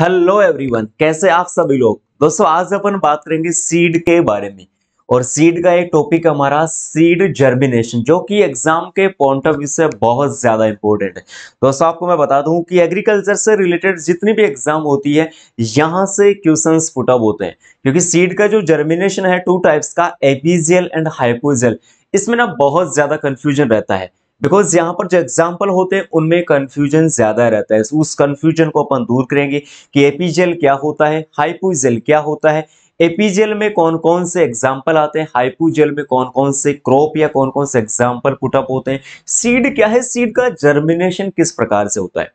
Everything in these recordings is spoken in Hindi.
हेलो एवरीवन कैसे आप सभी लोग दोस्तों आज अपन बात करेंगे सीड के बारे में और सीड का एक टॉपिक हमारा सीड जर्मिनेशन जो कि एग्जाम के पॉइंट ऑफ व्यू से बहुत ज्यादा इंपॉर्टेंट है दोस्तों आपको मैं बता दूं कि एग्रीकल्चर से रिलेटेड जितनी भी एग्जाम होती है यहां से क्वेश्चन पुटअप होते हैं क्योंकि सीड का जो जर्मिनेशन है टू टाइप्स का एपीजियल एंड हाइपोजियल इसमें ना बहुत ज्यादा कंफ्यूजन रहता है बिकॉज यहाँ पर जो एग्जाम्पल होते हैं उनमें कन्फ्यूजन ज़्यादा रहता है उस कन्फ्यूजन को अपन दूर करेंगे कि एपीजेल क्या होता है हाइपोजेल क्या होता है एपीजेल में कौन कौन से एग्जाम्पल आते हैं हाइपोजेल में कौन कौन से क्रॉप या कौन कौन से एग्जाम्पल पुटअप होते हैं सीड क्या है सीड का जर्मिनेशन किस प्रकार से होता है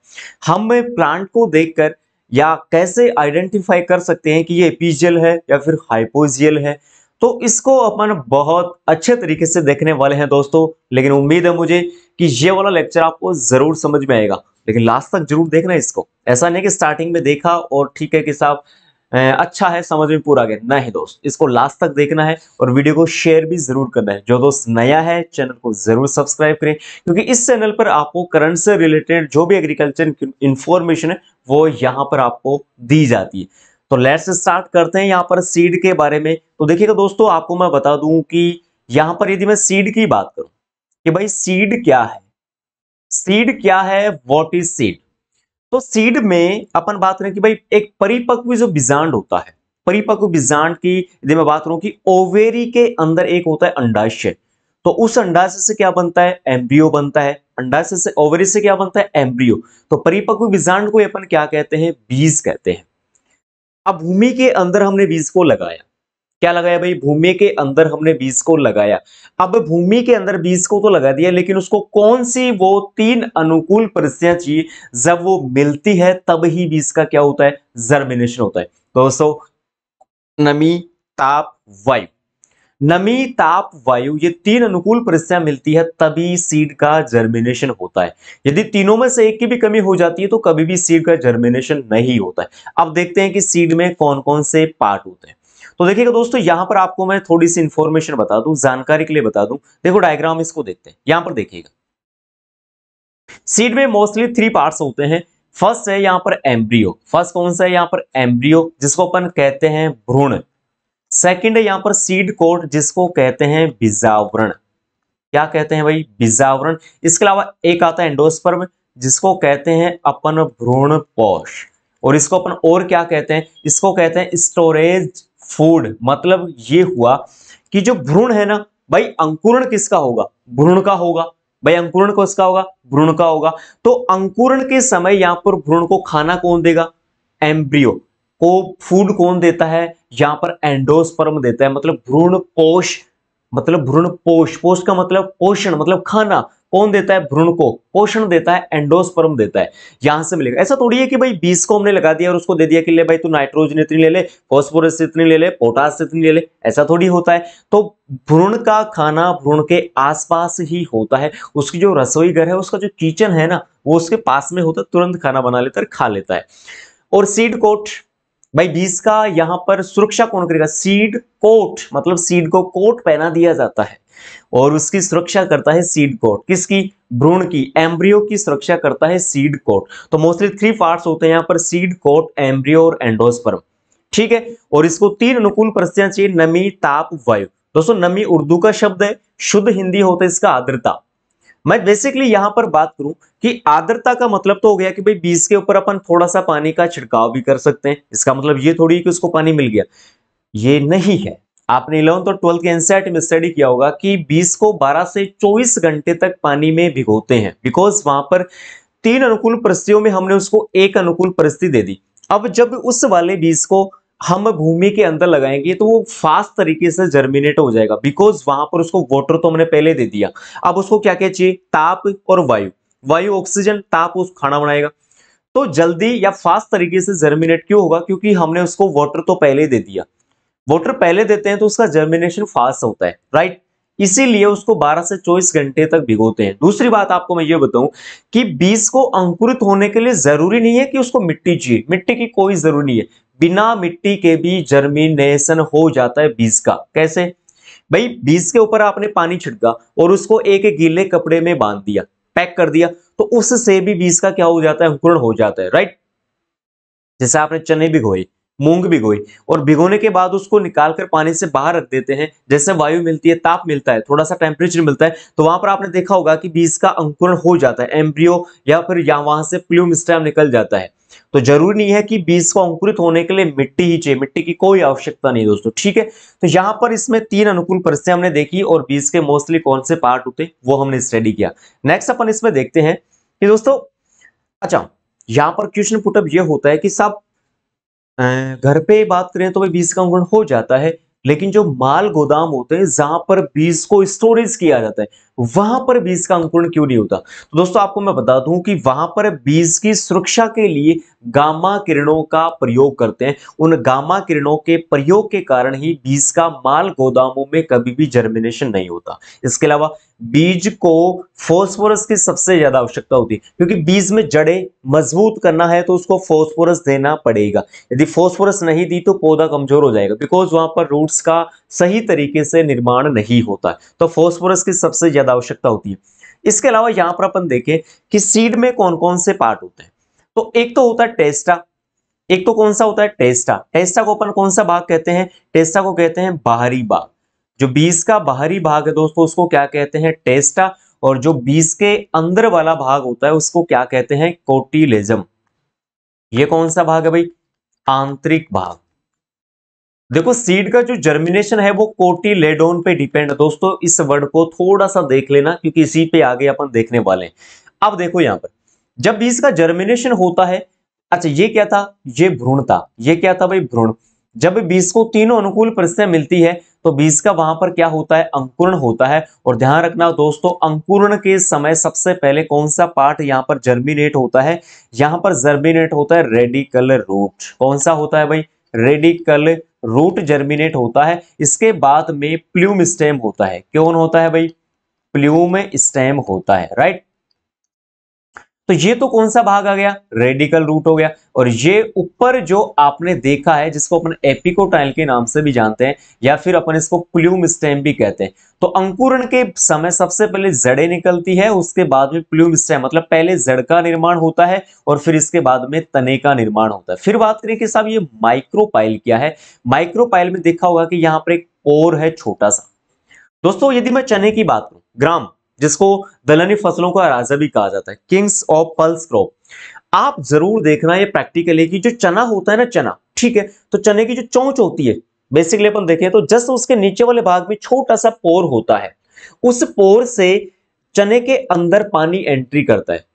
हम प्लांट को देखकर या कैसे आइडेंटिफाई कर सकते हैं कि ये एपीजेल है या फिर हाइपोजियल है तो इसको अपन बहुत अच्छे तरीके से देखने वाले हैं दोस्तों लेकिन उम्मीद है मुझे कि ये वाला लेक्चर आपको जरूर समझ में आएगा लेकिन लास्ट तक जरूर देखना इसको ऐसा नहीं कि स्टार्टिंग में देखा और ठीक है कि साहब अच्छा है समझ में पूरा गया नहीं दोस्त इसको लास्ट तक देखना है और वीडियो को शेयर भी जरूर करना है जो दोस्त नया है चैनल को जरूर सब्सक्राइब करें क्योंकि इस चैनल पर आपको करंट से रिलेटेड जो भी एग्रीकल्चर इंफॉर्मेशन है वो यहाँ पर आपको दी जाती है तो लेट्स स्टार्ट करते हैं यहाँ पर सीड के बारे में तो देखिएगा तो दोस्तों आपको मैं बता दूं कि यहाँ पर यदि मैं सीड की बात करूं कि भाई सीड क्या है सीड क्या है वॉट इज सीड तो सीड में अपन बात करें कि भाई एक परिपक्व जो बीजांड होता है परिपक्व बीजांड की यदि मैं बात करूं कि ओवेरी के अंदर एक होता है अंडाशय तो उस अंडाशय से क्या बनता है एम्ब्रियो बनता है अंडाशय से ओवेरी से क्या बनता है एम्ब्रियो तो परिपक्व बीजांड को अपन क्या कहते हैं बीज कहते हैं अब भूमि के अंदर हमने बीज को लगाया क्या लगाया भाई भूमि के अंदर हमने बीज को लगाया अब भूमि के अंदर बीज को तो लगा दिया लेकिन उसको कौन सी वो तीन अनुकूल परिस्थितियां चाहिए जब वो मिलती है तब ही बीज का क्या होता है जर्मिनेशन होता है तो दोस्तों नमी ताप वायु नमी ताप वायु ये तीन अनुकूल परिस्थितियां मिलती है तभी सीड का जर्मिनेशन होता है यदि तीनों में से एक की भी कमी हो जाती है तो कभी भी सीड का जर्मिनेशन नहीं होता है अब देखते हैं कि सीड में कौन कौन से पार्ट होते हैं तो देखिएगा दोस्तों यहां पर आपको मैं थोड़ी सी इंफॉर्मेशन बता दू जानकारी के लिए बता दूं देखो डायग्राम इसको देखते हैं यहां पर देखिएगा सीड में मोस्टली थ्री पार्ट होते हैं फर्स्ट है यहां पर एम्ब्रियो फर्स्ट कौन सा है यहां पर एम्ब्रियो जिसको अपन कहते हैं भ्रूण सेकंड है यहां पर सीड कोट जिसको कहते हैं बीजावरण क्या कहते हैं भाई बीजावरण इसके अलावा एक आता है एंडोस्पर्म जिसको कहते हैं अपन भ्रूण पोष और इसको अपन और क्या कहते हैं इसको कहते हैं स्टोरेज फूड मतलब ये हुआ कि जो भ्रूण है ना भाई अंकुरण किसका होगा भ्रूण का होगा भाई अंकुरण को होगा भ्रूण का होगा तो अंकुरण के समय यहां पर भ्रूण को खाना कौन देगा एम्ब्रियो को फूड कौन देता है यहां पर एंडोस्पर्म देता है मतलब भ्रूण पोष मतलब भ्रूण पोष पोष का मतलब पोषण मतलब खाना कौन देता है भ्रूण को पोषण देता है एंडोस्पर्म देता है यहां से मिलेगा ऐसा थोड़ी है कि भाई बीस को हमने लगा दिया और उसको दे दिया कि ले भाई तू नाइट्रोजन इतनी ले ले फॉस्फोरस इतनी ले ले पोटास इतनी ले ले ऐसा थोड़ी होता है तो भ्रूण का खाना भ्रूण के आसपास ही होता है उसकी जो रसोई घर है उसका जो किचन है ना वो उसके पास में होता तुरंत खाना बना लेता है खा लेता है और सीड कोट भाई बीस का यहां पर सुरक्षा कौन करेगा सीड कोट मतलब सीड को कोट पहना दिया जाता है और उसकी सुरक्षा करता है सीड कोट किसकी भ्रूण की एम्ब्रियो की सुरक्षा करता है सीड कोट तो मोस्टली थ्री पार्ट्स होते हैं यहां पर सीड कोट एम्ब्रियो और एंडोस्पर्म ठीक है और इसको तीन अनुकूल परिस्थितियां चाहिए नमी ताप वायु दोस्तों नमी उर्दू का शब्द है शुद्ध हिंदी होता है इसका आर्द्रता मैं बेसिकली यहां पर बात करूं कि आर्द्रता का मतलब तो हो गया कि भाई बीज के ऊपर अपन थोड़ा सा पानी का छिड़काव भी कर सकते हैं इसका मतलब ये थोड़ी कि उसको पानी मिल गया ये नहीं है आपने इलेवंथ और ट्वेल्थ के एनसीआरटी में स्टडी किया होगा कि बीज को 12 से 24 घंटे तक पानी में भिगोते हैं बिकॉज वहां पर तीन अनुकूल परिस्थितियों में हमने उसको एक अनुकूल परिस्थिति दे दी अब जब उस वाले बीज को हम भूमि के अंदर लगाएंगे तो वो फास्ट तरीके से जर्मिनेट हो जाएगा बिकॉज वहां पर उसको वाटर तो हमने पहले दे दिया अब उसको क्या क्या चाहिए ताप और वायु वायु ऑक्सीजन ताप उस खाना बनाएगा तो जल्दी या फास्ट तरीके से जर्मिनेट क्यों होगा क्योंकि हमने उसको वाटर तो पहले दे दिया वाटर पहले देते हैं तो उसका जर्मिनेशन फास्ट होता है राइट इसीलिए उसको 12 से 24 घंटे तक भिगोते हैं दूसरी बात आपको मैं ये बताऊं कि बीज को अंकुरित होने के लिए जरूरी नहीं है कि उसको मिट्टी चाहिए मिट्टी की कोई जरूरी नहीं है बिना मिट्टी के भी जर्मिनेशन हो जाता है बीज का कैसे भाई बीज के ऊपर आपने पानी छिड़का और उसको एक गीले कपड़े में बांध दिया पैक कर दिया तो उससे भी बीज का क्या हो जाता है अंकुरण हो जाता है राइट जैसे आपने चने भिगोए मूंग भिगोई और भिगोने के बाद उसको निकाल कर पानी से बाहर रख देते हैं जैसे वायु मिलती है ताप मिलता है थोड़ा सा टेम्परेचर मिलता है तो वहां पर आपने देखा होगा कि बीज का अंकुरण हो जाता है एम्ब्रियो या फिर या वहां से प्ल्यूम स्टैम निकल जाता है तो जरूरी नहीं है कि बीज को अंकुरित होने के लिए मिट्टी ही चाहिए मिट्टी की कोई आवश्यकता नहीं दोस्तों ठीक है तो यहां पर इसमें तीन अनुकूल परिस्थितियां हमने देखी और बीज के मोस्टली कौन से पार्ट होते वो हमने स्टडी किया नेक्स्ट अपन इसमें देखते हैं कि दोस्तों अच्छा यहाँ पर क्वेश्चन पुटअप ये होता है कि सब घर पे बात करें तो भाई बीज का अंकुरण हो जाता है लेकिन जो माल गोदाम होते हैं जहां पर बीज को स्टोरेज किया जाता है वहां पर बीज का अंकुरण क्यों नहीं होता तो दोस्तों आपको मैं बता दूं कि वहां पर बीज की सुरक्षा के लिए गामा किरणों का प्रयोग करते हैं उन गामा किरणों के प्रयोग के कारण ही बीज का माल गोदामों में कभी भी जर्मिनेशन नहीं होता इसके अलावा बीज को फॉस्फोरस की सबसे ज्यादा आवश्यकता होती है क्योंकि बीज में जड़े मजबूत करना है तो उसको फॉस्फोरस देना पड़ेगा यदि फॉस्फोरस नहीं दी तो पौधा कमजोर हो जाएगा बिकॉज वहां पर रूट्स का सही तरीके से निर्माण नहीं होता तो फॉस्फोरस की सबसे ज्यादा आवश्यकता होती है इसके अलावा यहां पर अपन देखें कि सीड में कौन कौन से पार्ट होते हैं तो एक तो होता है टेस्टा एक तो कौन सा होता है टेस्टा टेस्टा को अपन कौन सा भाग कहते हैं टेस्टा को कहते हैं बाहरी भाग जो बीस का बाहरी भाग है दोस्तों उसको क्या कहते हैं टेस्टा और जो बीस के अंदर वाला भाग होता है उसको क्या कहते हैं कोटिलेजम ये कौन सा भाग है भाई आंतरिक भाग देखो सीड का जो जर्मिनेशन है वो कोटिलेडोन पे डिपेंड है दोस्तों इस वर्ड को थोड़ा सा देख लेना क्योंकि इसी पे आगे अपन देखने वाले हैं अब देखो यहाँ पर जब बीज का जर्मिनेशन होता है अच्छा ये क्या था ये भ्रूण था ये क्या था भाई भ्रूण जब बीज को तीनों अनुकूल परिस्थितियां मिलती है तो बीज का वहां पर क्या होता है अंकुरण होता है और ध्यान रखना दोस्तों अंकुरण के समय सबसे पहले कौन सा पार्ट यहाँ पर जर्मिनेट होता है यहाँ पर जर्मिनेट होता है रेडिकल रूट कौन सा होता है भाई रेडिकल रूट जर्मिनेट होता है इसके बाद में प्ल्यूम स्टेम होता है क्यों होता है भाई प्ल्यूम स्टेम होता है राइट तो ये तो कौन सा भाग आ गया रेडिकल रूट हो गया और ये ऊपर जो आपने देखा है जिसको अपन एपिकोटाइल के नाम से भी जानते हैं या फिर अपन इसको प्ल्यूम स्टेम भी कहते हैं तो अंकुरण के समय सबसे पहले जड़े निकलती है उसके बाद में प्ल्यूम स्टेम मतलब पहले जड़ का निर्माण होता है और फिर इसके बाद में तने का निर्माण होता है फिर बात करें कि साहब ये माइक्रोपाइल क्या है माइक्रोपाइल में देखा होगा कि यहां पर एक पोर है छोटा सा दोस्तों यदि मैं चने की बात करूं ग्राम जिसको दलहनी फसलों का राजा भी कहा जाता है किंग्स ऑफ पल्स क्रॉप आप जरूर देखना ये प्रैक्टिकली कि जो चना होता है ना चना ठीक है तो चने की जो चौंच होती है बेसिकली अपन देखें तो जस्ट उसके नीचे वाले भाग में छोटा सा पोर होता है उस पोर से चने के अंदर पानी एंट्री करता है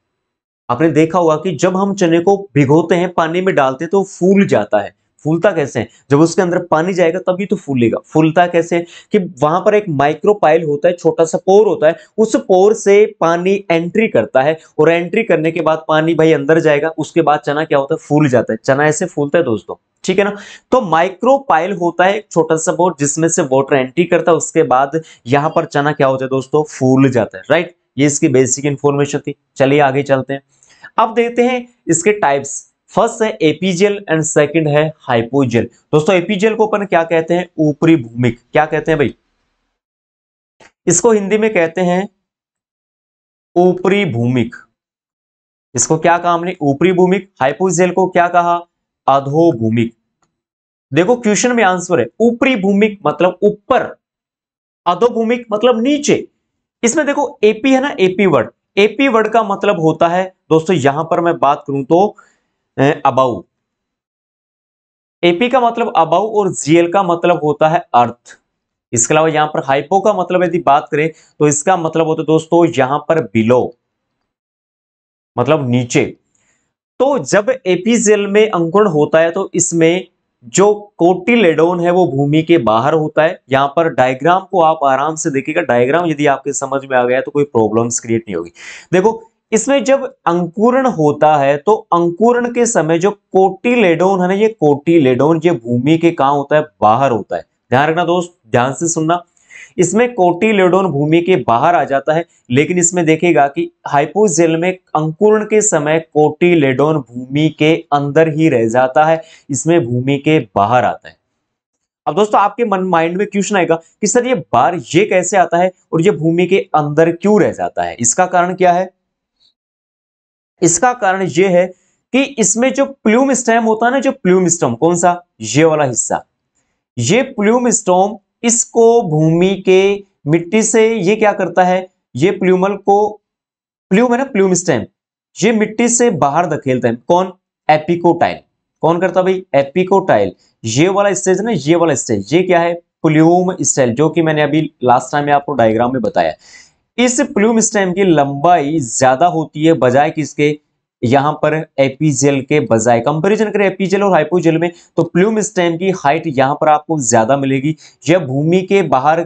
आपने देखा होगा कि जब हम चने को भिगोते हैं पानी में डालते हैं तो फूल जाता है फूलता कैसे है जब उसके अंदर पानी जाएगा तभी तो फूलेगा फूलता कैसे है कि वहां पर एक माइक्रोपाइल होता है छोटा सा पोर होता है उस पोर से पानी एंट्री करता है और एंट्री करने के बाद पानी भाई अंदर जाएगा उसके बाद चना क्या होता है फूल जाता है चना ऐसे फूलता है दोस्तों ठीक है ना तो माइक्रोपाइल होता है छोटा सा पोर जिसमें से वॉटर एंट्री करता है उसके बाद यहां पर चना क्या होता है दोस्तों फूल जाता है राइट ये इसकी बेसिक इंफॉर्मेशन थी चलिए आगे चलते हैं अब देखते हैं इसके टाइप्स फर्स्ट है एपीजेल एंड सेकंड है हाइपोजेल दोस्तों एपीजेल को अपन क्या कहते हैं ऊपरी भूमिक क्या कहते हैं भाई इसको हिंदी में कहते हैं ऊपरी भूमिक इसको क्या कहा हमने ऊपरी भूमिक हाइपोजेल को क्या कहा भूमिक देखो क्वेश्चन में आंसर है ऊपरी भूमिक मतलब ऊपर अधो भूमिक मतलब नीचे इसमें देखो एपी है ना एपी वर्ड एपी वर्ड का मतलब होता है दोस्तों यहां पर मैं बात करूं तो अबाउ एपी का मतलब अबाउ और जीएल का मतलब होता है अर्थ इसके अलावा यहां पर हाइपो का मतलब यदि बात करें तो इसका मतलब होता है दोस्तों यहां पर बिलो मतलब नीचे तो जब एपीजेल में अंकुरण होता है तो इसमें जो कोटिलेडोन है वो भूमि के बाहर होता है यहां पर डायग्राम को आप आराम से देखिएगा डायग्राम यदि आपके समझ में आ गया तो कोई प्रॉब्लम्स क्रिएट नहीं होगी देखो इसमें जब अंकुरण होता है तो अंकुरण के समय जो कोटिलेडोन है ना ये कोटिलेडोन ये भूमि के कहा होता है बाहर होता है ध्यान रखना दोस्त ध्यान से सुनना इसमें कोटिलेडोन भूमि के बाहर आ जाता है लेकिन इसमें देखेगा कि हाइपोजेल में अंकुरण के समय कोटिलेडोन भूमि के अंदर ही रह जाता है इसमें भूमि के बाहर आता है अब दोस्तों आपके मन माइंड में क्वेश्चन आएगा कि सर ये बार ये कैसे आता है और ये भूमि के अंदर क्यों रह जाता है इसका कारण क्या है इसका कारण यह है कि इसमें जो प्लूम स्टेम होता है ना जो प्लूम स्टोम कौन सा ये वाला हिस्सा ये प्ल्यूम स्टोम इसको भूमि के मिट्टी से ये क्या करता है ये प्ल्यूमल को प्ल्यूम है ना प्लूम स्टेम ये मिट्टी से बाहर धकेलते हैं कौन एपिकोटाइल कौन करता भाई एपिकोटाइल ये वाला स्टेज ना ये वाला स्टेज ये क्या है प्ल्यूम स्टेल जो कि मैंने अभी लास्ट टाइम में आपको डायग्राम में बताया इस प्लूम स्टेम की लंबाई ज्यादा होती है बजाय किसके यहां पर एपीजेल के बजाय कंपैरिजन करें एपीजेल और हाइपोजेल में तो प्लूम स्टेम की हाइट यहां पर आपको ज्यादा मिलेगी यह भूमि के बाहर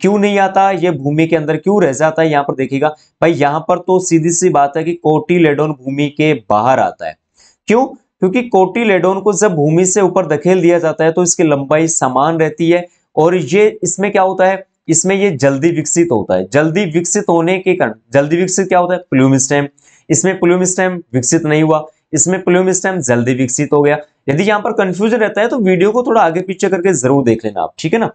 क्यों नहीं आता यह भूमि के अंदर क्यों रह जाता है यहां पर देखिएगा भाई यहां पर तो सीधी सी बात है कि कोटिलेडोन भूमि के बाहर आता है क्यों क्योंकि कोटिलेडोन को जब भूमि से ऊपर धकेल दिया जाता है तो इसकी लंबाई समान रहती है और ये इसमें क्या होता है इसमें ये जल्दी विकसित होता है जल्दी विकसित होने के कारण जल्दी विकसित क्या होता है प्लूम स्टेम इसमें प्लूम स्टेम विकसित नहीं हुआ इसमें प्लूम स्टेम जल्दी विकसित हो गया यदि यहाँ पर कंफ्यूजन रहता है तो वीडियो को थोड़ा आगे पीछे करके जरूर देख लेना आप ठीक है ना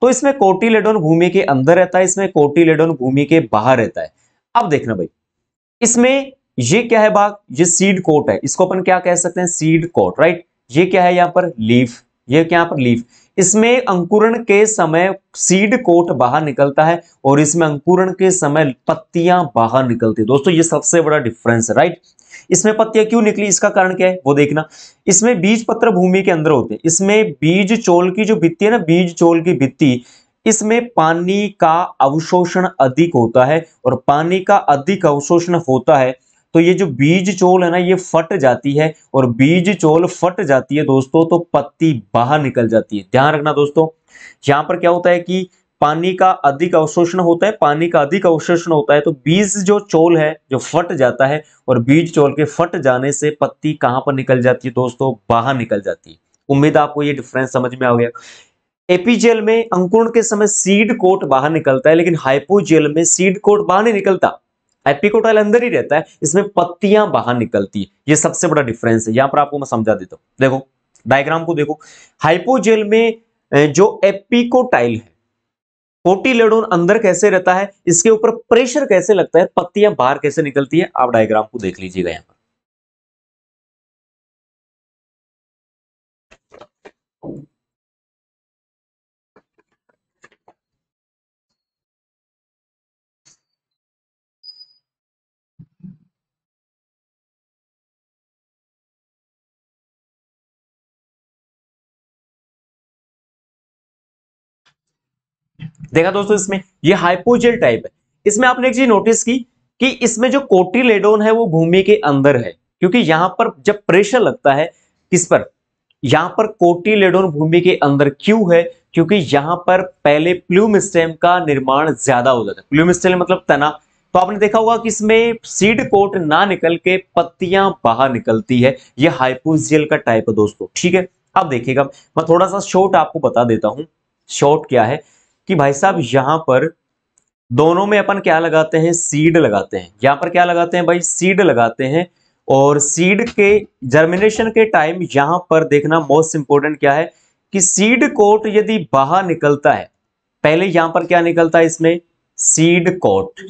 तो इसमें कोटिलेडोन भूमि के अंदर रहता है इसमें कोटिलेडोन भूमि के बाहर रहता है अब देखना भाई इसमें ये क्या है बाघ ये सीड कोट है इसको अपन क्या कह सकते हैं सीड कोट राइट ये क्या है यहाँ पर लीफ ये क्या यहाँ पर लीफ इसमें अंकुरण के समय सीड कोट बाहर निकलता है और इसमें अंकुरण के समय पत्तियां बाहर निकलती है दोस्तों ये सबसे बड़ा डिफरेंस है राइट इसमें पत्तियां क्यों निकली इसका कारण क्या है वो देखना इसमें बीज पत्र भूमि के अंदर होते हैं इसमें बीज चोल की जो भित्ती है ना बीज चोल की भित्ती इसमें पानी का अवशोषण अधिक होता है और पानी का अधिक अवशोषण होता है तो ये जो बीज चोल है ना ये फट जाती है और बीज चोल फट जाती है दोस्तों तो पत्ती बाहर निकल जाती है ध्यान रखना दोस्तों यहां पर क्या होता है कि पानी का अधिक अवशोषण होता है पानी का अधिक अवशोषण होता है तो बीज जो चोल है जो फट जाता है और बीज चोल के फट जाने से पत्ती कहाँ पर निकल जाती है दोस्तों बाहर निकल जाती है उम्मीद आपको ये डिफरेंस समझ में आ गया एपीजेल में अंकुरण के समय सीड कोट बाहर निकलता है लेकिन हाइपोजेल में सीड कोट बाहर नहीं निकलता एपिकोटाइल अंदर ही रहता है इसमें पत्तियां बाहर निकलती है ये सबसे बड़ा डिफरेंस है यहां पर आपको मैं समझा देता हूं देखो डायग्राम को देखो हाइपोजेल में जो एपिकोटाइल है कोटिलेडोन अंदर कैसे रहता है इसके ऊपर प्रेशर कैसे लगता है पत्तियां बाहर कैसे निकलती है आप डायग्राम को देख लीजिएगा यहां पर देखा दोस्तों इसमें ये हाइपोजेल टाइप है इसमें आपने एक चीज नोटिस की कि इसमें जो कोटिलेडोन है वो भूमि के अंदर है क्योंकि यहां पर जब प्रेशर लगता है किस पर यहां पर कोटिलेडोन भूमि के अंदर क्यों है क्योंकि यहां पर पहले प्लूम स्टेम का निर्माण ज्यादा हो जाता है प्लूम स्टेम मतलब तना तो आपने देखा होगा कि इसमें सीड कोट ना निकल के पत्तियां बाहर निकलती है ये हाइपोजियल का टाइप है दोस्तों ठीक है आप देखिएगा मैं थोड़ा सा शॉर्ट आपको बता देता हूं शॉर्ट क्या है कि भाई साहब यहां पर दोनों में अपन क्या लगाते हैं सीड लगाते हैं यहां पर क्या लगाते हैं भाई सीड लगाते हैं और सीड के जर्मिनेशन के टाइम यहां पर देखना मोस्ट इंपोर्टेंट क्या है कि सीड कोट यदि बाहर निकलता है पहले यहां पर क्या निकलता है इसमें सीड कोट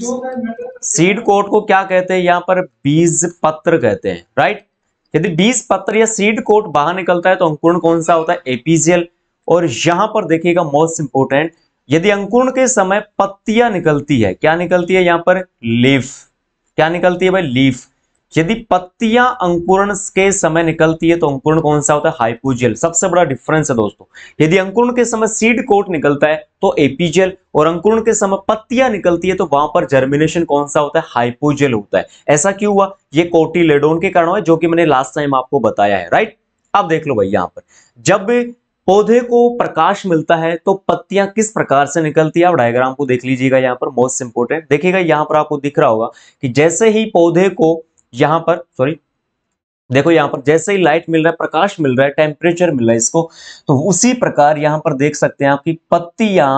सीड कोट को क्या कहते हैं यहां पर बीज पत्र कहते हैं राइट यदि बीज पत्र या सीड कोट बाहर निकलता है तो अंकुरण कौन सा होता है एपीजीएल और यहां पर देखिएगा मोस्ट इंपोर्टेंट यदि अंकुरण के समय पत्तियां निकलती है क्या निकलती है यहां पर लीफ क्या निकलती है भाई लीफ यदि पत्तियां अंकुरण के समय निकलती है तो अंकुरण कौन सा होता है हाइपोजियल सबसे बड़ा डिफरेंस है दोस्तों यदि अंकुरण के समय सीड कोट निकलता है तो एपीजियल और अंकुरण के समय पत्तियां निकलती है तो वहां पर जर्मिनेशन कौन सा होता है हाइपोजियल होता है ऐसा क्यों हुआ ये कोटी के कारण है जो कि मैंने लास्ट टाइम आपको बताया है राइट आप देख लो भाई यहां पर जब पौधे को प्रकाश मिलता है तो पत्तियां किस प्रकार से निकलती है आप डायग्राम को देख लीजिएगा यहाँ पर मोस्ट इंपोर्टेंट देखिएगा यहाँ पर आपको दिख रहा होगा कि जैसे ही पौधे को यहाँ पर सॉरी देखो यहाँ पर जैसे ही लाइट मिल रहा है प्रकाश मिल रहा है टेम्परेचर मिल रहा है इसको तो उसी प्रकार यहाँ पर देख सकते हैं आपकी पत्तियां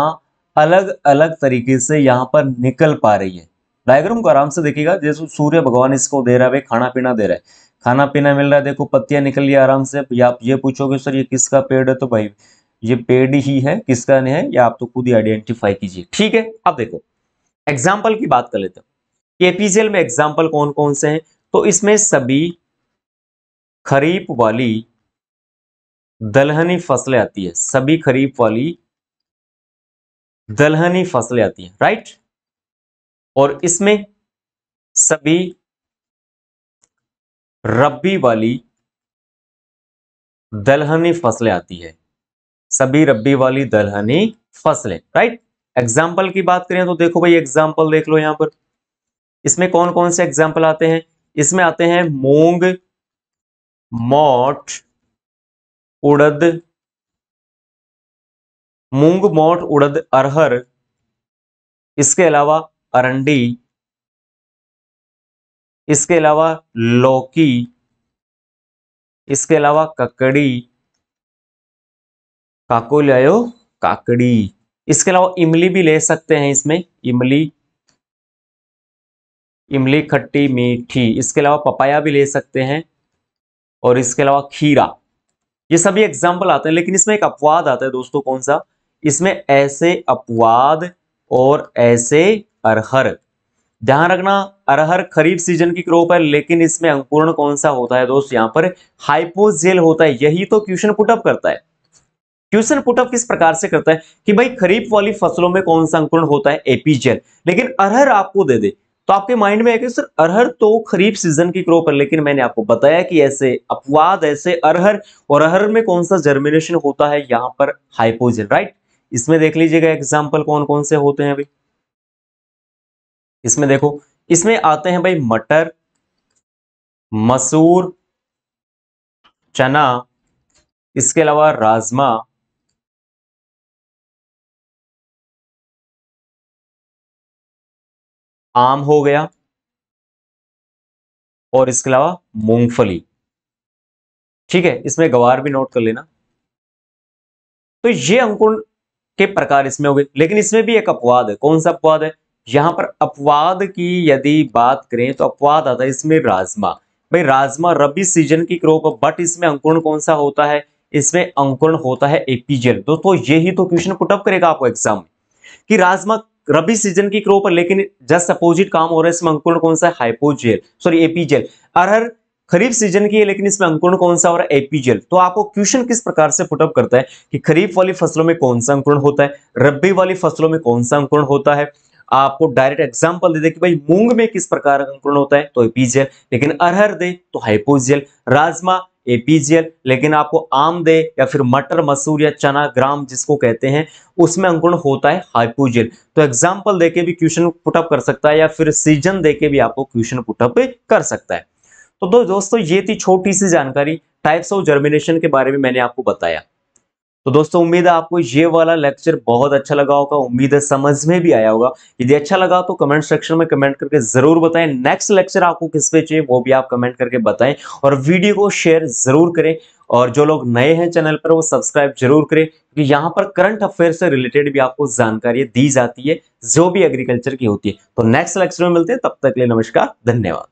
अलग अलग तरीके से यहाँ पर निकल पा रही है डायग्राम को आराम से देखिएगा जैसे सूर्य भगवान इसको दे रहा है खाना पीना दे रहा है खाना पीना मिल रहा है देखो पत्तियां निकल रही आराम से या आप ये पूछोगे सर ये किसका पेड़ है तो भाई ये पेड़ ही है किसका नहीं है या आप तो खुद ही आइडेंटिफाई कीजिए ठीक है अब देखो एग्जाम्पल की बात कर लेते हो एपीजीएल में एग्जाम्पल कौन कौन से हैं तो इसमें सभी खरीफ वाली दलहनी फसलें आती है सभी खरीफ वाली दलहनी फसलें आती है राइट और इसमें सभी रबी वाली दलहनी फसलें आती है सभी रबी वाली दलहनी फसलें राइट एग्जाम्पल की बात करें तो देखो भाई एग्जाम्पल देख लो यहां पर इसमें कौन कौन से एग्जाम्पल आते हैं इसमें आते हैं मूंग मोठ उड़द मूंग मोठ उड़द अरहर इसके अलावा अरंडी इसके अलावा लौकी इसके अलावा ककड़ी आयो काकड़ी इसके अलावा इमली भी ले सकते हैं इसमें इमली इमली खट्टी मीठी इसके अलावा पपाया भी ले सकते हैं और इसके अलावा खीरा ये सभी एग्जाम्पल आते हैं लेकिन इसमें एक अपवाद आता है दोस्तों कौन सा इसमें ऐसे अपवाद और ऐसे अरहर ध्यान रखना अरहर खरीफ सीजन की क्रॉप है लेकिन इसमें अंकुरण कौन सा होता है दोस्त यहाँ पर हाइपोजेल होता है यही तो क्वेश्चन पुटअप करता है क्वेश्चन पुटअप किस प्रकार से करता है कि भाई खरीफ वाली फसलों में कौन सा अंकुरण होता है एपीजेल लेकिन अरहर आपको दे दे तो आपके माइंड में है कि सर अरहर तो खरीफ सीजन की क्रॉप है लेकिन मैंने आपको बताया कि ऐसे अपवाद ऐसे अरहर और अरहर में कौन सा जर्मिनेशन होता है यहां पर हाइपोजेल राइट इसमें देख लीजिएगा एग्जांपल कौन कौन से होते हैं अभी इसमें देखो इसमें आते हैं भाई मटर मसूर चना इसके अलावा राजमा आम हो गया और इसके अलावा मूंगफली ठीक है इसमें गवार भी नोट कर लेना तो ये अंकुर के प्रकार इसमें हो गए लेकिन इसमें भी एक अपवाद है कौन सा अपवाद है यहाँ पर अपवाद की यदि बात करें तो अपवाद आता है इसमें राजमा भाई राजमा रबी सीजन की क्रोप बट इसमें अंकुरण कौन सा होता है इसमें अंकुरण होता है एपीजेल दोस्तों यही तो क्वेश्चन पुटअप करेगा आपको एग्जाम में कि राजमा रबी सीजन की क्रोप है लेकिन जस्ट अपोजिट काम हो रहा है इसमें अंकुरण कौन सा है हाइपोजेल सॉरी एपीजेल अरहर खरीफ सीजन की है लेकिन इसमें अंकुरण कौन सा हो रहा है एपीजेल तो आपको क्वेश्चन किस प्रकार से पुटअप करता है कि खरीफ वाली फसलों में कौन सा अंकुरण होता है रबी वाली फसलों में कौन सा अंकुरण होता है आपको डायरेक्ट एग्जाम्पल दे दे कि भाई मूंग में किस प्रकार का अंकुरण होता है तो एपीजियल लेकिन अरहर दे तो हाइपोजियल राजमा एपीजियल लेकिन आपको आम दे या फिर मटर मसूर या चना ग्राम जिसको कहते हैं उसमें अंकुरण होता है हाइपोजियल तो एग्जाम्पल देके भी क्वेश्चन पुटअप कर सकता है या फिर सीजन देके भी आपको क्वेश्चन पुटअप कर सकता है तो दोस्तों ये थी छोटी सी जानकारी टाइप्स ऑफ जर्मिनेशन के बारे में मैंने आपको बताया तो दोस्तों उम्मीद है आपको ये वाला लेक्चर बहुत अच्छा लगा होगा उम्मीद है समझ में भी आया होगा यदि अच्छा लगा तो कमेंट सेक्शन में कमेंट करके जरूर बताएं नेक्स्ट लेक्चर आपको किस पे चाहिए वो भी आप कमेंट करके बताएं और वीडियो को शेयर जरूर करें और जो लोग नए हैं चैनल पर वो सब्सक्राइब जरूर करें क्योंकि तो यहाँ पर करंट अफेयर से रिलेटेड भी आपको जानकारी दी जाती है जो भी एग्रीकल्चर की होती है तो नेक्स्ट लेक्चर में मिलते हैं तब तक के लिए नमस्कार धन्यवाद